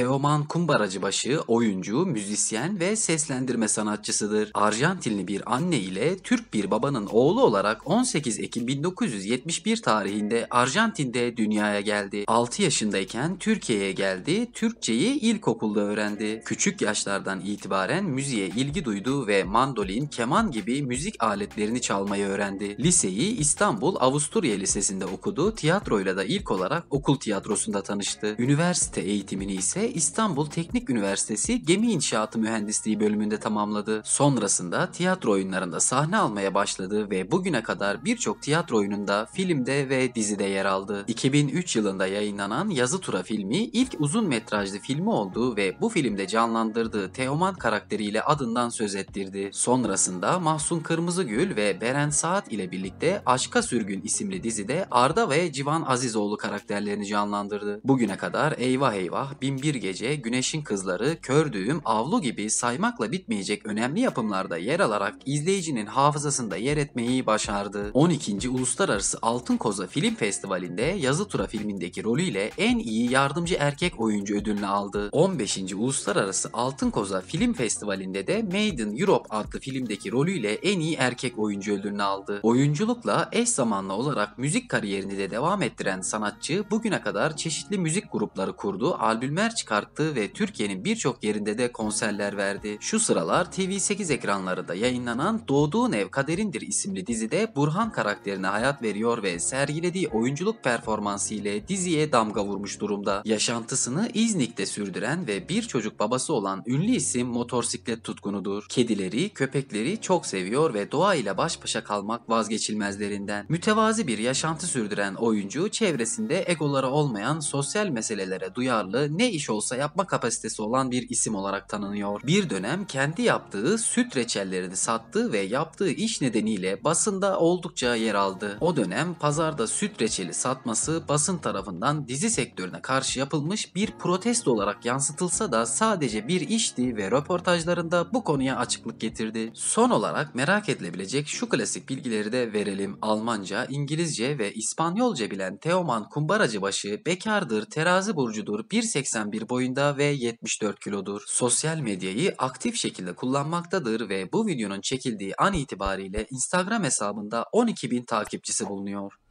Teoman Kumbaracıbaşı oyuncu, müzisyen ve seslendirme sanatçısıdır. Arjantinli bir anne ile Türk bir babanın oğlu olarak 18 Ekim 1971 tarihinde Arjantin'de dünyaya geldi. 6 yaşındayken Türkiye'ye geldi, Türkçeyi ilkokulda öğrendi. Küçük yaşlardan itibaren müziğe ilgi duydu ve mandolin, keman gibi müzik aletlerini çalmayı öğrendi. Liseyi İstanbul Avusturya Lisesi'nde okudu, tiyatroyla da ilk olarak okul tiyatrosunda tanıştı. Üniversite eğitimini ise İstanbul Teknik Üniversitesi Gemi İnşaatı Mühendisliği bölümünde tamamladı. Sonrasında tiyatro oyunlarında sahne almaya başladı ve bugüne kadar birçok tiyatro oyununda, filmde ve dizide yer aldı. 2003 yılında yayınlanan Yazı Tura filmi ilk uzun metrajlı filmi oldu ve bu filmde canlandırdığı Teoman karakteriyle adından söz ettirdi. Sonrasında Mahsun Kırmızıgül ve Beren Saat ile birlikte Aşka Sürgün isimli dizide Arda ve Civan Azizoğlu karakterlerini canlandırdı. Bugüne kadar Eyvah Eyvah, Binbir bir gece Güneş'in kızları kör düğüm avlu gibi saymakla bitmeyecek önemli yapımlarda yer alarak izleyicinin hafızasında yer etmeyi başardı. 12. Uluslararası Altın Koza Film Festivali'nde Yazı Tura filmindeki rolüyle en iyi yardımcı erkek oyuncu ödülünü aldı. 15. Uluslararası Altın Koza Film Festivali'nde de Maiden Europe adlı filmdeki rolüyle en iyi erkek oyuncu ödülünü aldı. Oyunculukla eş zamanlı olarak müzik kariyerini de devam ettiren sanatçı bugüne kadar çeşitli müzik grupları kurdu, albümler çıkarttı ve Türkiye'nin birçok yerinde de konserler verdi. Şu sıralar TV8 ekranlarında yayınlanan Doğduğun Ev Kaderindir isimli dizide Burhan karakterine hayat veriyor ve sergilediği oyunculuk performansı ile diziye damga vurmuş durumda. Yaşantısını İznik'te sürdüren ve bir çocuk babası olan ünlü isim motorsiklet tutkunudur. Kedileri, köpekleri çok seviyor ve doğa ile baş başa kalmak vazgeçilmezlerinden. Mütevazi bir yaşantı sürdüren oyuncu çevresinde egolara olmayan sosyal meselelere duyarlı ne iş olsa yapma kapasitesi olan bir isim olarak tanınıyor. Bir dönem kendi yaptığı süt reçellerini sattığı ve yaptığı iş nedeniyle basında oldukça yer aldı. O dönem pazarda süt reçeli satması basın tarafından dizi sektörüne karşı yapılmış bir protesto olarak yansıtılsa da sadece bir işti ve röportajlarında bu konuya açıklık getirdi. Son olarak merak edilebilecek şu klasik bilgileri de verelim. Almanca, İngilizce ve İspanyolca bilen Teoman Kumbaracıbaşı bekardır, terazi burcudur, 1.81 1 boyunda ve 74 kilodur. Sosyal medyayı aktif şekilde kullanmaktadır ve bu videonun çekildiği an itibariyle Instagram hesabında 12.000 takipçisi bulunuyor.